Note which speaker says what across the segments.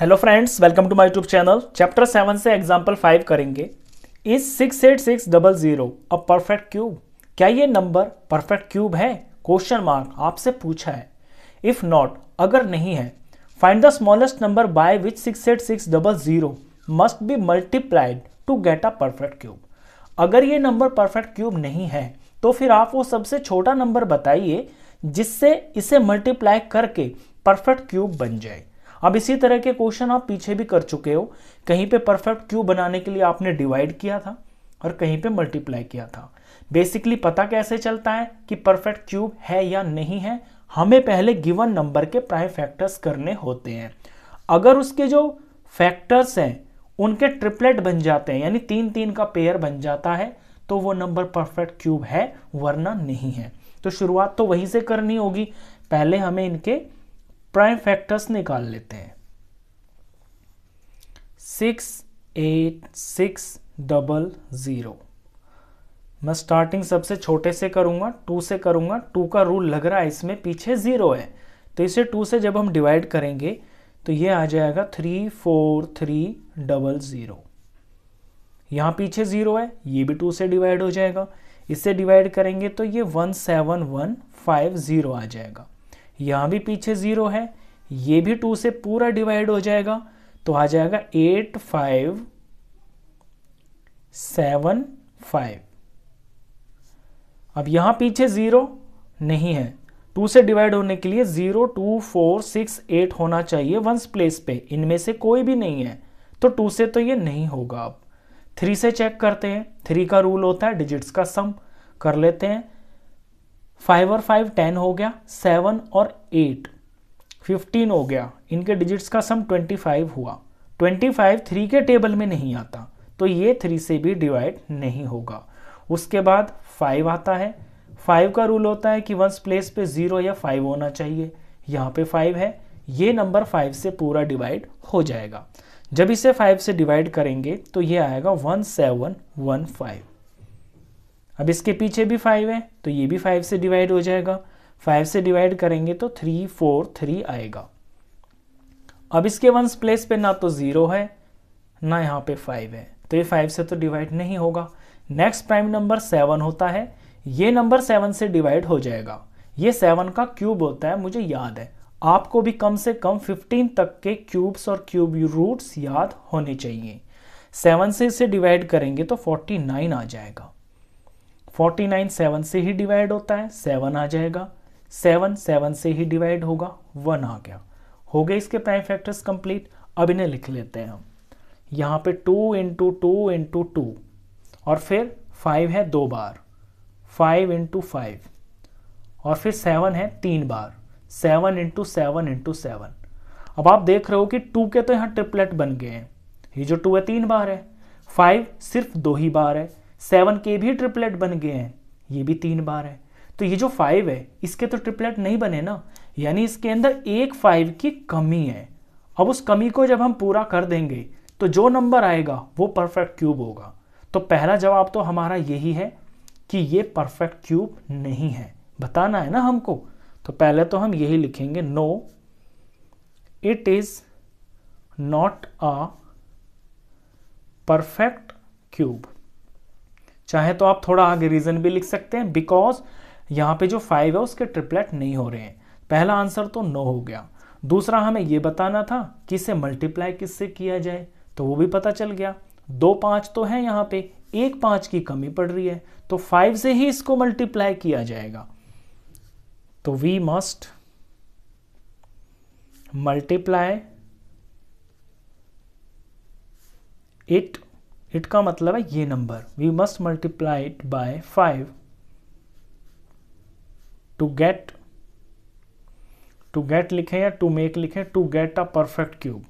Speaker 1: hello friends welcome to my YouTube channel chapter seven से example five करेंगे is six eight six double zero a perfect cube क्या ये number perfect cube है question mark आपसे पूछा है if not अगर नहीं है find the smallest number by which six eight six double zero must be multiplied to get a perfect cube अगर ये नंबर परफेक्ट क्यूब नहीं है तो फिर आप वो सबसे छोटा नंबर बताइए जिससे इसे मल्टीप्लाई करके परफेक्ट क्यूब बन जाए अब इसी तरह के क्वेश्चन आप पीछे भी कर चुके हो कहीं पे परफेक्ट क्यू बनाने के लिए आपने डिवाइड किया था और कहीं पे मल्टीप्लाई किया था बेसिकली पता कैसे चलता है कि परफेक्ट क्यूब है या नहीं है हमें पहले गिवन नंबर के प्राइम फैक्टर्स करने होते हैं अगर उसके जो फैक्टर्स हैं उनके ट्रिपलेट बन जाते हैं यानी तीन तीन का पेयर बन जाता है तो वो नंबर परफेक्ट क्यूब है वरना नहीं है तो शुरुआत तो वहीं से करनी होगी पहले हमें इनके प्राइम फैक्टर्स निकाल लेते हैं six eight six double zero मैं स्टार्टिंग सबसे छोटे से करूँगा टू से करूंगा टू का रूल लग रहा है इसमें पीछे ज़ीरो है तो इसे टू से जब हम डिवाइड करेंगे तो ये आ जाएगा three four three double zero यहाँ पीछे ज़ीरो है ये भी टू से डिवाइड हो जाएगा इससे डिवाइड करेंगे तो ये one seven one five zero आ जाएगा यहां भी पीछे ज़ीरो है ये भी टू से पूरा डिवाइड हो जाएगा तो आ जाएगा एट फाइव सेवन फाइव अब यहां पीछे ज़ीरो नहीं है टू से डिवाइड होने के लिए zero two four six eight होना चाहिए वंस प्लेस पे इनमें से कोई भी नहीं है तो टू से तो ये नहीं होगा अब थ्री से चेक करते हैं थ्री का रूल होता है डिजिट्स का सम कर लेते हैं फाइव और फाइव टेन हो गया सेवन और एट फिफ्टीन हो गया इनके डिजिट्स का सम ट्वेंटी फाइव हुआ ट्वेंटी फाइव थ्री के टेबल में नहीं आता तो ये थ्री से भी डिवाइड नहीं होगा उसके बाद फाइव आता है फाइव का रूल होता है कि वंस प्लेस पे ज़ीरो या फाइव होना चाहिए यहाँ पे फाइव है ये नंबर फाइव से पूरा डिवाइड हो जाएगा जब इसे फाइव से डिवाइड करेंगे तो ये आएगा वन सेवन वन फाइव अब इसके पीछे भी फाइव है तो ये भी फाइव से डिवाइड हो जाएगा फाइव से डिवाइड करेंगे तो थ्री फोर थ्री आएगा अब इसके वंस प्लेस पे ना तो ज़ीरो है ना यहाँ पे फाइव है तो ये फाइव से तो डिवाइड नहीं होगा नेक्स्ट प्राइम नंबर सेवन होता है ये नंबर सेवन से डिवाइड हो जाएगा ये सेवन का क्यूब होता है मुझे याद है आपको भी कम से कम फिफ्टीन तक के क्यूब्स और क्यूब रूट्स याद होने चाहिए सेवन से इसे डिवाइड करेंगे तो फोर्टी नाइन आ जाएगा फोर्टी नाइन सेवन से ही डिवाइड होता है सेवन आ जाएगा सेवन सेवन से ही डिवाइड होगा वन आ गया हो गए इसके प्राइम फैक्टर्स कंप्लीट अब इन्हें लिख लेते हैं हम यहाँ पे two into two into two और फिर फाइव है दो बार फाइव इंटू फाइव और फिर सेवन है तीन बार seven into seven into seven अब आप देख रहे हो कि टू के तो यहाँ ट्रिपलेट बन गए हैं ये जो टू है तीन बार है फाइव सिर्फ दो ही बार है सेवन के भी ट्रिपलेट बन गए हैं ये भी तीन बार है तो ये जो फाइव है इसके तो ट्रिपलेट नहीं बने ना यानी इसके अंदर एक फाइव की कमी है अब उस कमी को जब हम पूरा कर देंगे तो जो नंबर आएगा वो परफेक्ट क्यूब होगा तो पहला जवाब तो हमारा यही है कि ये परफेक्ट क्यूब नहीं है बताना है ना हमको तो पहले तो हम यही लिखेंगे no it is not a perfect cube चाहे तो आप थोड़ा आगे रीजन भी लिख सकते हैं बिकॉज यहाँ पे जो फाइव है उसके ट्रिपलेट नहीं हो रहे हैं पहला आंसर तो नो हो गया दूसरा हमें ये बताना था कि इसे मल्टीप्लाई किससे किया जाए तो वो भी पता चल गया दो पाँच तो है यहाँ पे एक पाँच की कमी पड़ रही है तो फाइव से ही इसको मल्टीप्लाई किया जाएगा तो we must multiply it it का मतलब है ये number we must multiply it by five to get to get लिखे या टू मेक लिखे to get a perfect cube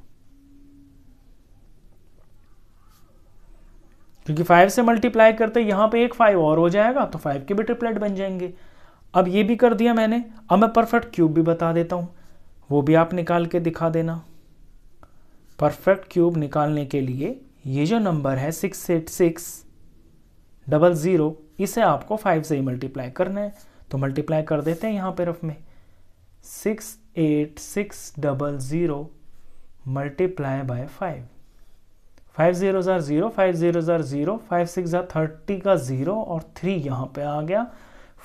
Speaker 1: क्योंकि फाइव से मल्टीप्लाई करते यहां पे एक फाइव और हो जाएगा तो फाइव के भी ट्रिपलेट बन जाएंगे अब ये भी कर दिया मैंने अब मैं परफेक्ट क्यूब भी बता देता हूं वो भी आप निकाल के दिखा देना परफेक्ट क्यूब निकालने के लिए ये जो नंबर है six eight six double zero इसे आपको फाइव से ही मल्टीप्लाई करना है तो मल्टीप्लाई कर देते हैं यहाँ पे रफ में six eight six double zero multiply by five five zero ज़ार ज़ीरो फाइव ज़ीरो ज़ार ज़ीरो फाइव सिक्स ज़ार थर्टी का ज़ीरो और थ्री यहाँ पे आ गया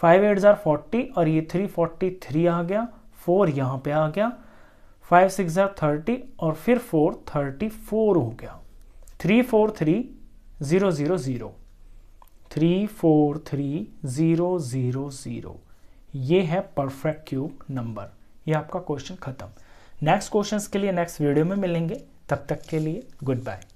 Speaker 1: फाइव एट ज़ार फोर्टी और ये थ्री फोर्टी थ्री आ गया फोर यहाँ पे आ गया फाइव सिक्स ज़ार थर्टी और फिर फोर थर्टी फोर हो गया three four three zero zero zero three four three zero zero zero ये है परफेक्ट क्यूब नंबर ये आपका क्वेश्चन ख़त्म नेक्स्ट क्वेश्चंस के लिए नेक्स्ट वीडियो में मिलेंगे तब तक के लिए गुड बाय